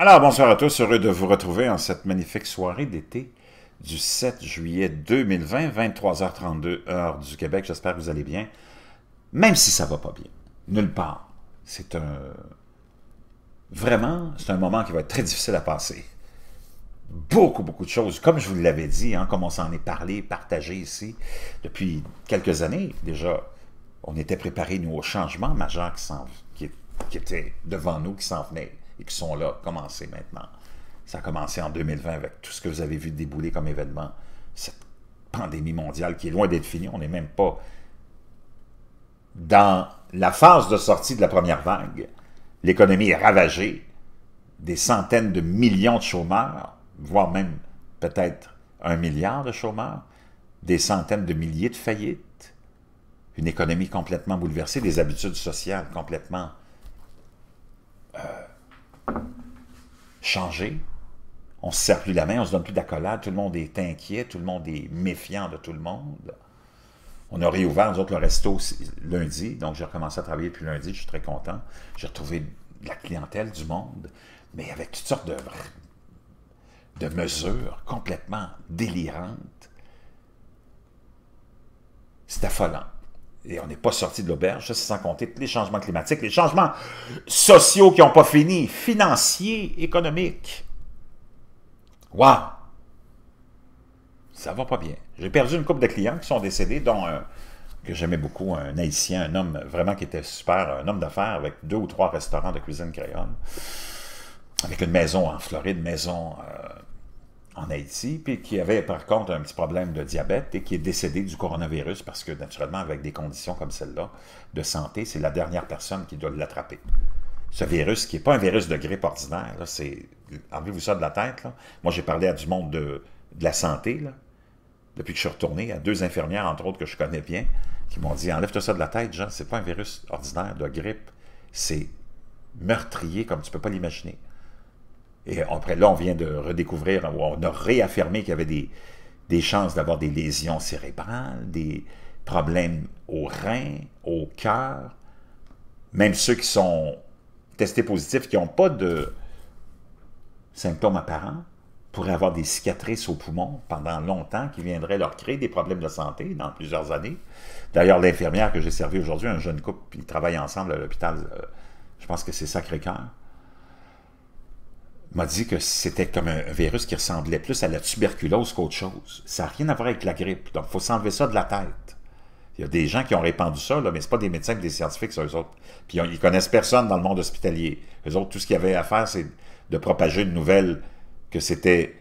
Alors, bonsoir à tous, heureux de vous retrouver en cette magnifique soirée d'été du 7 juillet 2020, 23h32 heure du Québec. J'espère que vous allez bien, même si ça va pas bien, nulle part. C'est un... Vraiment, c'est un moment qui va être très difficile à passer. Beaucoup, beaucoup de choses, comme je vous l'avais dit, hein, comme on s'en est parlé, partagé ici, depuis quelques années déjà, on était préparés, nous, au changement majeur qui, qui, qui était devant nous, qui s'en venait et qui sont là, commencez maintenant. Ça a commencé en 2020 avec tout ce que vous avez vu débouler comme événement. Cette pandémie mondiale qui est loin d'être finie, on n'est même pas dans la phase de sortie de la première vague. L'économie est ravagée, des centaines de millions de chômeurs, voire même peut-être un milliard de chômeurs, des centaines de milliers de faillites, une économie complètement bouleversée, des habitudes sociales complètement euh, changé. On ne se sert plus la main, on se donne plus d'accolade, tout le monde est inquiet, tout le monde est méfiant de tout le monde. On a réouvert, nous autres, le resto lundi, donc j'ai recommencé à travailler depuis lundi, je suis très content. J'ai retrouvé la clientèle du monde, mais avec toutes sortes de, de mesures complètement délirantes. C'est affolant. Et on n'est pas sorti de l'auberge, ça c'est sans compter tous les changements climatiques, les changements sociaux qui n'ont pas fini, financiers, économiques. Waouh! Ça va pas bien. J'ai perdu une couple de clients qui sont décédés, dont un euh, que j'aimais beaucoup, un haïtien, un homme vraiment qui était super, un homme d'affaires avec deux ou trois restaurants de cuisine crayonne. avec une maison en Floride, maison... Euh, en Haïti, puis qui avait par contre un petit problème de diabète et qui est décédé du coronavirus parce que naturellement, avec des conditions comme celle-là de santé, c'est la dernière personne qui doit l'attraper. Ce virus qui n'est pas un virus de grippe ordinaire, c'est... Enlevez-vous ça de la tête. Moi, j'ai parlé à du monde de, la santé, là, depuis que je suis retourné, à deux infirmières, entre autres, que je connais bien, qui m'ont dit, enlève-toi ça de la tête, Jean, c'est pas un virus ordinaire de grippe, c'est meurtrier comme tu ne peux pas l'imaginer. Et après, là, on vient de redécouvrir, on a réaffirmé qu'il y avait des, chances d'avoir des lésions cérébrales, des problèmes aux reins, au cœur. Même ceux qui sont testés positifs, qui n'ont pas de symptômes apparents, pourraient avoir des cicatrices aux poumons pendant longtemps qui viendraient leur créer des problèmes de santé dans plusieurs années. D'ailleurs, l'infirmière que j'ai servie aujourd'hui, un jeune couple, ils travaillent ensemble à l'hôpital, euh, je pense que c'est Sacré-Cœur m'a dit que c'était comme un virus qui ressemblait plus à la tuberculose qu'autre chose. Ça n'a rien à voir avec la grippe. Donc, il faut s'enlever ça de la tête. Il y a des gens qui ont répandu ça, là, mais ce pas des médecins ou des scientifiques, ça, eux autres. Puis connaissent personne dans le monde hospitalier. Eux autres, tout ce qu'ils avaient à faire, c'est de propager une nouvelle que c'était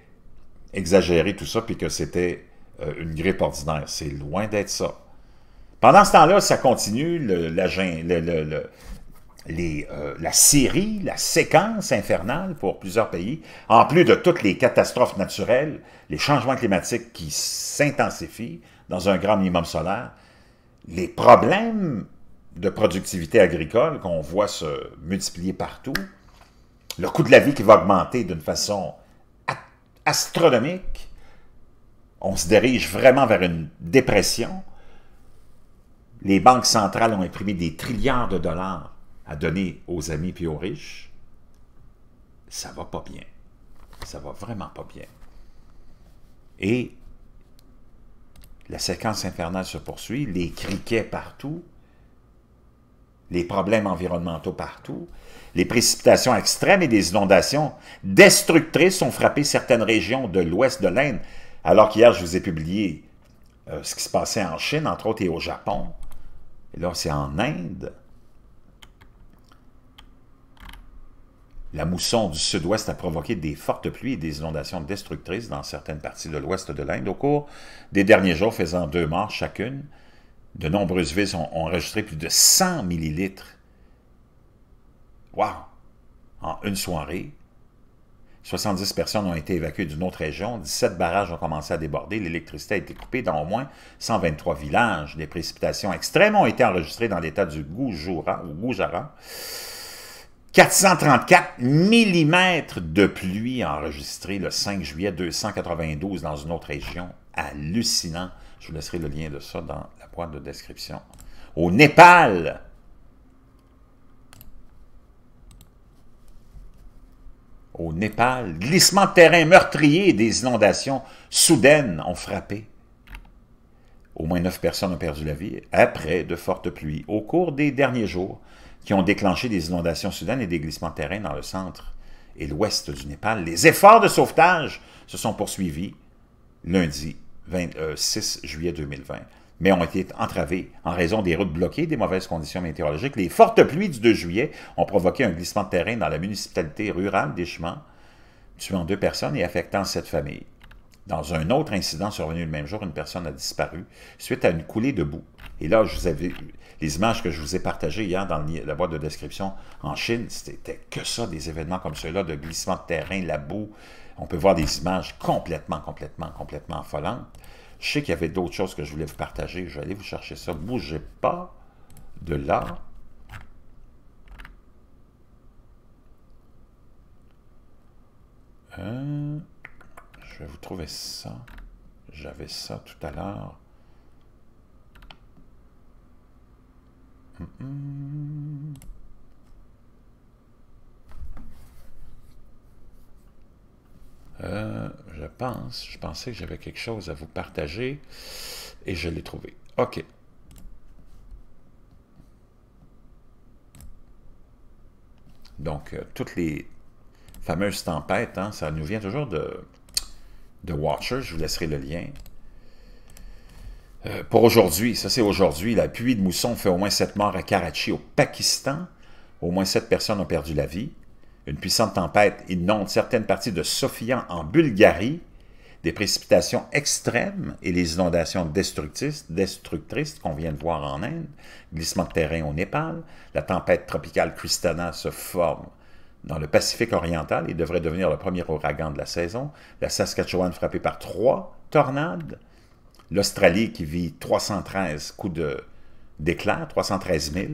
exagéré, tout ça, puis que c'était euh, une grippe ordinaire. C'est loin d'être ça. Pendant ce temps-là, ça continue, la, le, le, les, euh, la série, la séquence infernale pour plusieurs pays, en plus de toutes les catastrophes naturelles, les changements climatiques qui s'intensifient dans un grand minimum solaire, les problèmes de productivité agricole qu'on voit se multiplier partout, le coût de la vie qui va augmenter d'une façon astronomique, on se dirige vraiment vers une dépression. Les banques centrales ont imprimé des trilliards de dollars à donner aux amis puis aux riches, ça va pas bien. Ça va vraiment pas bien. Et la séquence infernale se poursuit, les criquets partout, les problèmes environnementaux partout, les précipitations extrêmes et des inondations destructrices ont frappé certaines régions de l'ouest de l'Inde, alors qu'hier, je vous ai publié euh, ce qui se passait en Chine, entre autres, et au Japon. Et là, c'est en Inde. La mousson du sud-ouest a provoqué des fortes pluies et des inondations destructrices dans certaines parties de l'ouest de l'Inde au cours des derniers jours, faisant deux morts chacune. De nombreuses villes ont enregistré plus de 100 millilitres. Wow! En une soirée, 70 personnes ont été évacuées d'une autre région, 17 barrages ont commencé à déborder, l'électricité a été coupée dans au moins 123 villages. Des précipitations extrêmes ont été enregistrées dans l'État du Gujarat, ou Gujarat 434 mm de pluie enregistrée le 5 juillet 292 dans une autre région. Hallucinant. Je vous laisserai le lien de ça dans la boîte de description. Au Népal, au Népal, glissement de terrain meurtrier et des inondations soudaines ont frappé. Au moins neuf personnes ont perdu la vie après de fortes pluies. Au cours des derniers jours, qui ont déclenché des inondations soudaines et des glissements de terrain dans le centre et l'ouest du Népal. Les efforts de sauvetage se sont poursuivis lundi 26 euh, juillet 2020, mais ont été entravés en raison des routes bloquées, des mauvaises conditions météorologiques. Les fortes pluies du 2 juillet ont provoqué un glissement de terrain dans la municipalité rurale des Chemins, tuant deux personnes et affectant cette famille. Dans un autre incident survenu le même jour, une personne a disparu suite à une coulée de boue. Et là, je vous avais, les images que je vous ai partagées hier dans la boîte de description en Chine, c'était que ça, des événements comme ceux-là, de glissement de terrain, la boue. On peut voir des images complètement, complètement, complètement affolantes. Je sais qu'il y avait d'autres choses que je voulais vous partager. Je vais aller vous chercher ça. Bougez pas de là. Euh... Je vais vous trouver ça. J'avais ça tout à l'heure. Euh, je pense, je pensais que j'avais quelque chose à vous partager et je l'ai trouvé. OK. Donc, euh, toutes les fameuses tempêtes, hein, ça nous vient toujours de, de Watcher, je vous laisserai le lien. Euh, pour aujourd'hui, ça c'est aujourd'hui, la pluie de mousson fait au moins sept morts à Karachi, au Pakistan. Au moins sept personnes ont perdu la vie. Une puissante tempête inonde certaines parties de Sofia en Bulgarie. Des précipitations extrêmes et les inondations destructrices, destructrices qu'on vient de voir en Inde, glissement de terrain au Népal, la tempête tropicale Kristana se forme dans le Pacifique oriental. Il devrait devenir le premier ouragan de la saison. La Saskatchewan frappée par trois tornades. L'Australie qui vit 313 coups de d'éclair, 313 000.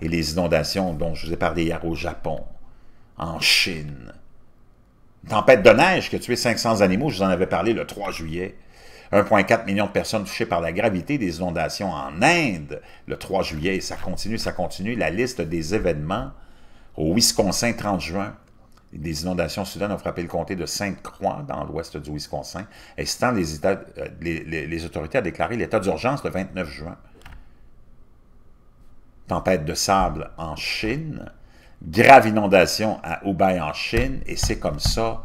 Et les inondations dont je vous ai parlé hier au Japon, en Chine. Tempête de neige qui a tué 500 animaux, je vous en avais parlé le 3 juillet. 1,4 million de personnes touchées par la gravité des inondations en Inde le 3 juillet. ça continue, ça continue. La liste des événements au Wisconsin, 30 juin, des inondations soudaines ont frappé le comté de Sainte-Croix, dans l'ouest du Wisconsin, Et euh, les, les, autorités à déclarer l'état d'urgence le 29 juin. Tempête de sable en Chine, grave inondation à Hubei en Chine, et c'est comme ça,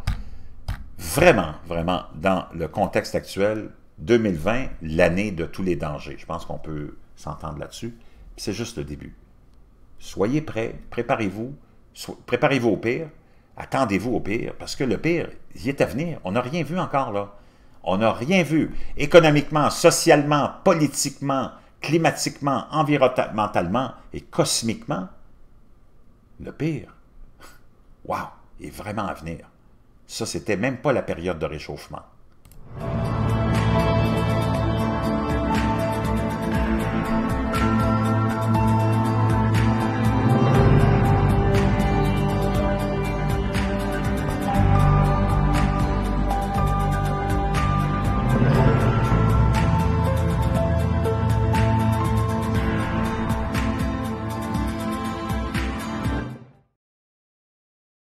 vraiment, vraiment, dans le contexte actuel, 2020, l'année de tous les dangers. Je pense qu'on peut s'entendre là-dessus. C'est juste le début soyez prêts, préparez-vous, préparez-vous au pire, attendez-vous au pire, parce que le pire, il est à venir. On n'a rien vu encore, là. On n'a rien vu. Économiquement, socialement, politiquement, climatiquement, environnementalement et cosmiquement, le pire, waouh, est vraiment à venir. Ça, c'était même pas la période de réchauffement.